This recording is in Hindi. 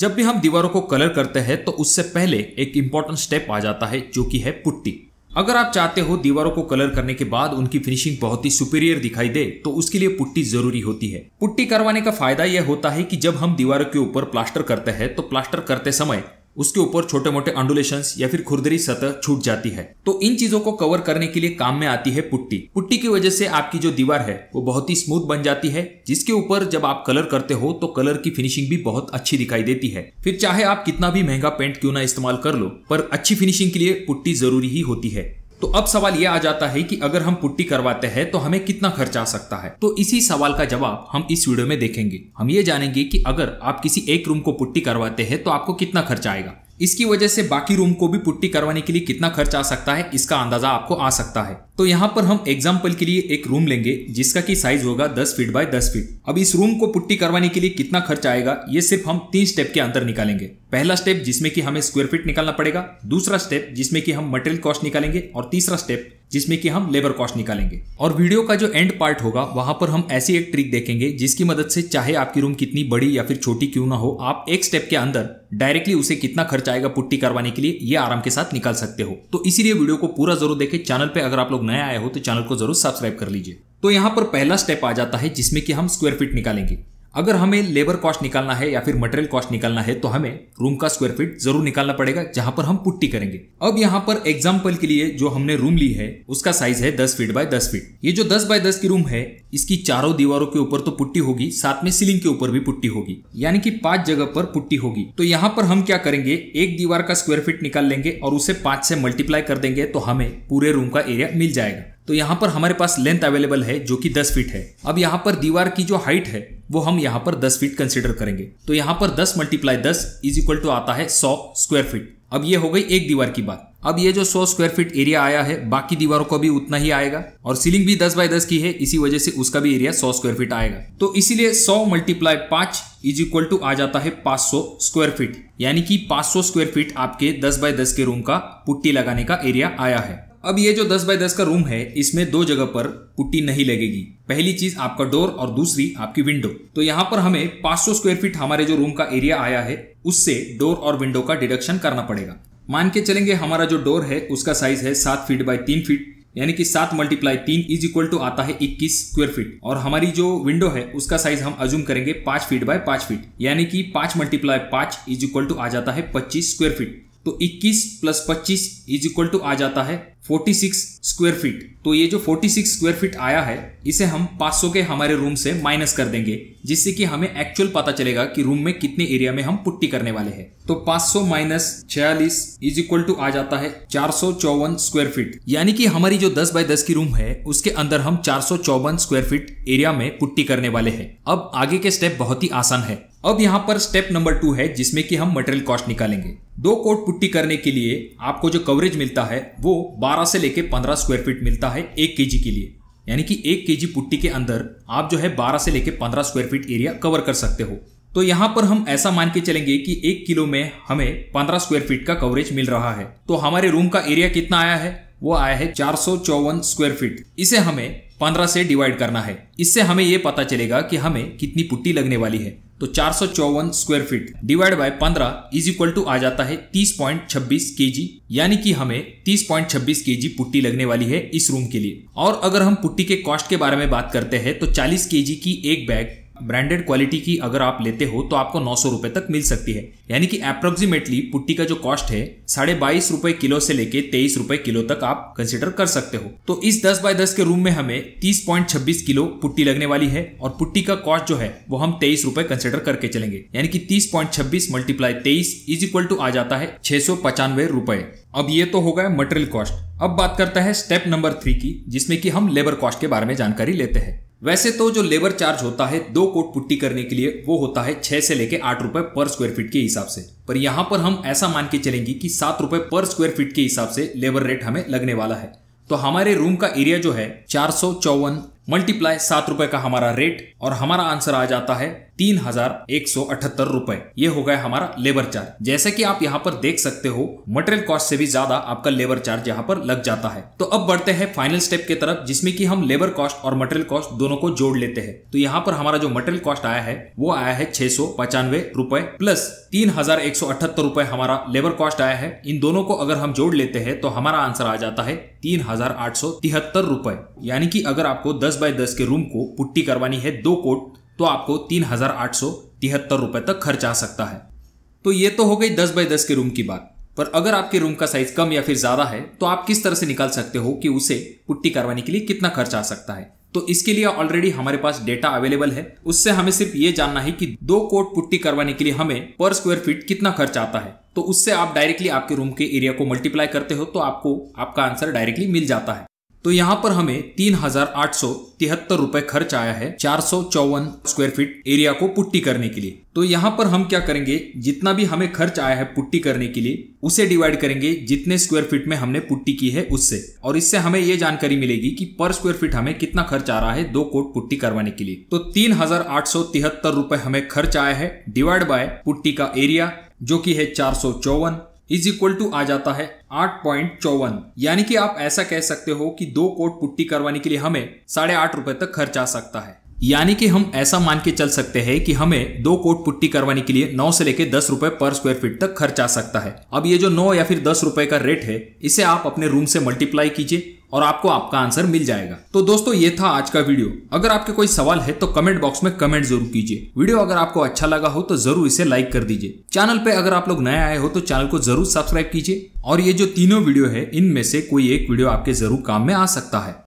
जब भी हम दीवारों को कलर करते हैं तो उससे पहले एक इंपॉर्टेंट स्टेप आ जाता है जो कि है पुट्टी अगर आप चाहते हो दीवारों को कलर करने के बाद उनकी फिनिशिंग बहुत ही सुपीरियर दिखाई दे तो उसके लिए पुट्टी जरूरी होती है पुट्टी करवाने का फायदा यह होता है कि जब हम दीवारों के ऊपर प्लास्टर करते हैं तो प्लास्टर करते समय उसके ऊपर छोटे मोटे अंडुलेशन या फिर खुरदरी सतह छूट जाती है तो इन चीजों को कवर करने के लिए काम में आती है पुट्टी पुट्टी की वजह से आपकी जो दीवार है वो बहुत ही स्मूथ बन जाती है जिसके ऊपर जब आप कलर करते हो तो कलर की फिनिशिंग भी बहुत अच्छी दिखाई देती है फिर चाहे आप कितना भी महंगा पेंट क्यों ना इस्तेमाल कर लो पर अच्छी फिनिशिंग के लिए पुट्टी जरूरी ही होती है तो अब सवाल यह आ जाता है कि अगर हम पुट्टी करवाते हैं तो हमें कितना खर्च आ सकता है तो इसी सवाल का जवाब हम इस वीडियो में देखेंगे हम ये जानेंगे कि अगर आप किसी एक रूम को पुट्टी करवाते हैं तो आपको कितना खर्च आएगा इसकी वजह से बाकी रूम को भी पुट्टी करवाने के लिए कितना खर्च आ सकता है इसका अंदाजा आपको आ सकता है तो यहाँ पर हम एग्जाम्पल के लिए एक रूम लेंगे जिसका की साइज होगा 10 फीट बाय 10 फीट अब इस रूम को पुट्टी करवाने के लिए कितना खर्च आएगा ये सिर्फ हम तीन स्टेप के अंदर निकालेंगे पहला स्टेप जिसमें कि हमें स्क्वायर फीट निकालना पड़ेगा दूसरा स्टेप जिसमें कि हम मटेरियल कॉस्ट निकालेंगे और तीसरा स्टेप जिसमें कि हम लेबर कॉस्ट निकालेंगे और वीडियो का जो एंड पार्ट होगा वहां पर हम ऐसी एक ट्रिक देखेंगे जिसकी मदद से चाहे आपकी रूम कितनी बड़ी या फिर छोटी क्यों ना हो आप एक स्टेप के अंदर डायरेक्टली उसे कितना खर्च आएगा पुट्टी करवाने के लिए ये आराम के साथ निकाल सकते हो तो इसीलिए वीडियो को पूरा जरूर देखें चैनल पे अगर आप लोग नया आए हो तो चैनल को जरूर सब्सक्राइब कर लीजिए तो यहाँ पर पहला स्टेप आ जाता है जिसमें कि हम स्क्वायर फीट निकालेंगे अगर हमें लेबर कॉस्ट निकालना है या फिर मटेरियल कॉस्ट निकालना है तो हमें रूम का स्क्वायर फीट जरूर निकालना पड़ेगा जहां पर हम पुट्टी करेंगे अब यहाँ पर एग्जाम्पल के लिए जो हमने रूम ली है उसका साइज है दस फीट बाय दस फीट ये जो दस बाय दस की रूम है इसकी चारों दीवारों के ऊपर तो पुट्टी होगी साथ में सीलिंग के ऊपर भी पुट्टी होगी यानी कि पांच जगह पर पुट्टी होगी तो यहाँ पर हम क्या करेंगे एक दीवार का स्क्वायर फीट निकाल लेंगे और उसे पांच से मल्टीप्लाई कर देंगे तो हमें पूरे रूम का एरिया मिल जाएगा तो यहाँ पर हमारे पास लेंथ अवेलेबल है जो कि 10 फीट है अब यहाँ पर दीवार की जो हाइट है वो हम यहाँ पर 10 फीट कंसिडर करेंगे तो यहाँ पर 10 मल्टीप्लाई दस इज इक्वल टू आता है 100 स्क्वायर फीट अब ये हो गई एक दीवार की बात अब ये जो 100 स्क्वायर फीट एरिया आया है बाकी दीवारों का भी उतना ही आएगा और सीलिंग भी 10 बाय 10 की है इसी वजह से उसका भी एरिया 100 स्क्वायर फीट आएगा तो इसीलिए 100 मल्टीप्लाई पांच इज इक्वल टू आ जाता है 500 स्क्वायर फीट यानी कि 500 स्क्वायर फीट आपके 10 बाय 10 के रूम का पुट्टी लगाने का एरिया आया है अब ये जो 10 बाय 10 का रूम है इसमें दो जगह पर पुट्टी नहीं लगेगी पहली चीज आपका डोर और दूसरी आपकी विंडो तो यहाँ पर हमें 500 स्क्वायर फीट हमारे जो रूम का एरिया आया है उससे डोर और विंडो का डिडक्शन करना पड़ेगा मान के चलेंगे हमारा जो डोर है उसका साइज है सात फीट बाय तीन फीट यानी कि सात मल्टीप्लाई तीन इज इक्वल टू आता है इक्कीस स्क्वायर फीट और हमारी जो विंडो है उसका साइज हम अजूम करेंगे पांच फीट बाय पांच फीट यानी कि पांच मल्टीप्लाई पांच इज इक्वल टू आ जाता है पच्चीस स्क्वायर फीट तो 21 प्लस पच्चीस इज इक्वल टू आ जाता है 46 स्क्वायर फीट तो ये जो 46 स्क्वायर फीट आया है इसे हम 500 के हमारे रूम से माइनस कर देंगे जिससे कि हमें एक्चुअल पता चलेगा कि रूम में कितने एरिया में हम पुट्टी करने वाले हैं तो 500 माइनस छियालीस इज इक्वल टू आ जाता है चार स्क्वायर फीट यानी कि हमारी जो 10 बाय 10 की रूम है उसके अंदर हम चार स्क्वायर फीट एरिया में पुट्टी करने वाले है अब आगे के स्टेप बहुत ही आसान है अब यहाँ पर स्टेप नंबर टू है जिसमें कि हम मटेरियल कॉस्ट निकालेंगे दो कोट पुट्टी करने के लिए आपको जो कवरेज मिलता है वो 12 से लेके 15 स्क्वायर फीट मिलता है एक के के लिए यानी कि एक के पुट्टी के अंदर आप जो है 12 से लेके 15 स्क्वायर फीट एरिया कवर कर सकते हो तो यहाँ पर हम ऐसा मान के चलेंगे कि एक किलो में हमें पंद्रह स्क्वायर फीट का कवरेज मिल रहा है तो हमारे रूम का एरिया कितना आया है वो आया है चार स्क्वायर फीट इसे हमें पंद्रह से डिवाइड करना है इससे हमें ये पता चलेगा कि हमें कितनी पुट्टी लगने वाली है तो चार square feet divide by 15 is equal to आ जाता है 30.26 जी यानी कि हमें 30.26 जी पुट्टी लगने वाली है इस रूम के लिए और अगर हम पुट्टी के कॉस्ट के बारे में बात करते हैं तो 40 जी की एक बैग ब्रांडेड क्वालिटी की अगर आप लेते हो तो आपको नौ सौ रुपए तक मिल सकती है यानी कि अप्रोक्सीमेटली पुट्टी का जो कॉस्ट है साढ़े बाईस रुपए किलो से लेके तेईस रुपए किलो तक आप कंसिडर कर सकते हो तो इस दस बाय दस के रूम में हमें तीस पॉइंट छब्बीस किलो पुट्टी लगने वाली है और पुट्टी का कॉस्ट जो है वो हम तेईस रुपए कंसिडर करके चलेंगे यानी कि तीस पॉइंट छब्बीस मल्टीप्लाई तेईस इज इक्वल टू आ जाता है छह सौ पचानवे रुपए अब ये तो हो गया मटेरियल कॉस्ट अब बात करता है स्टेप नंबर थ्री की जिसमें कि हम लेबर कॉस्ट के बारे में जानकारी लेते हैं वैसे तो जो लेबर चार्ज होता है दो कोट पुट्टी करने के लिए वो होता है छह से लेकर आठ रुपए पर स्क्वायर फीट के हिसाब से पर यहाँ पर हम ऐसा मान के चलेंगे कि सात रुपए पर स्क्वायर फीट के हिसाब से लेबर रेट हमें लगने वाला है तो हमारे रूम का एरिया जो है चार सौ चौवन मल्टीप्लाई सात रुपए का हमारा रेट और हमारा आंसर आ जाता है तीन हजार एक सौ अठहत्तर रूपए ये हो गया हमारा लेबर चार्ज जैसे कि आप यहाँ पर देख सकते हो मटेरियल कॉस्ट से भी ज्यादा आपका लेबर चार्ज यहाँ पर लग जाता है तो अब बढ़ते हैं फाइनल स्टेप के तरफ जिसमें कि हम लेबर कॉस्ट और मटेरियल कॉस्ट दोनों को जोड़ लेते हैं तो यहाँ पर हमारा जो मटेरियल कॉस्ट आया है वो आया है छह सौ पचानवे रूपए प्लस तीन हजार एक सौ अठहत्तर रूपए हमारा लेबर कॉस्ट आया है इन दोनों को अगर हम जोड़ लेते हैं तो हमारा आंसर आ जाता है तीन हजार आठ सौ तिहत्तर रूपए यानी कि अगर आपको दस दस बाय दस के रूम को पुट्टी करवानी है दो कोट तो आपको तीन हजार आठ सौ तिहत्तर रुपए तक खर्च आ सकता है तो ये तो हो गई दस बाय दस के रूम की बात पर अगर आपके रूम का साइज कम या फिर ज्यादा है तो आप किस तरह से निकाल सकते हो कि उसे पुट्टी करवाने के लिए कितना खर्च आ सकता है तो इसके लिए ऑलरेडी हमारे पास डेटा अवेलेबल है उससे हमें सिर्फ ये जानना है कि दो कोट पुट्टी करवाने के लिए हमें पर स्क्वायर फीट कितना खर्च आता है तो उससे आप डायरेक्टली आपके रूम के एरिया को मल्टीप्लाई करते हो तो आपको आपका आंसर डायरेक्टली मिल जाता है तो यहाँ पर हमें तीन हजार आठ सौ तिहत्तर रुपए खर्च आया है चार सौ चौवन स्क्वायर फीट एरिया को पुट्टी करने के लिए तो यहाँ पर हम क्या करेंगे जितना भी हमें खर्च आया है पुट्टी करने के लिए उसे डिवाइड करेंगे जितने स्क्वायर फीट में हमने पुट्टी की है उससे और इससे हमें ये जानकारी मिलेगी कि पर स्क्वायर फीट हमें कितना खर्च आ रहा है दो कोट पुट्टी करवाने के लिए तो तीन हजार आठ सौ तिहत्तर रुपए हमें खर्च आया है डिवाइड बाय पुट्टी का एरिया जो की है चार सौ चौवन इज इक्वल टू आ जाता है आठ पॉइंट चौवन यानी कि आप ऐसा कह सकते हो कि दो कोट पुट्टी करवाने के लिए हमें साढ़े आठ रुपए तक खर्च आ सकता है यानी कि हम ऐसा मान के चल सकते हैं कि हमें दो कोट पुट्टी करवाने के लिए नौ से लेकर दस रुपए पर स्क्वायर फीट तक खर्च आ सकता है अब ये जो नौ या फिर दस रुपए का रेट है इसे आप अपने रूम से मल्टीप्लाई कीजिए और आपको आपका आंसर मिल जाएगा तो दोस्तों ये था आज का वीडियो अगर आपके कोई सवाल है तो कमेंट बॉक्स में कमेंट जरूर कीजिए वीडियो अगर आपको अच्छा लगा हो तो जरूर इसे लाइक कर दीजिए चैनल पे अगर आप लोग नए आए हो तो चैनल को जरूर सब्सक्राइब कीजिए और ये जो तीनों वीडियो है इनमें से कोई एक वीडियो आपके जरूर काम में आ सकता है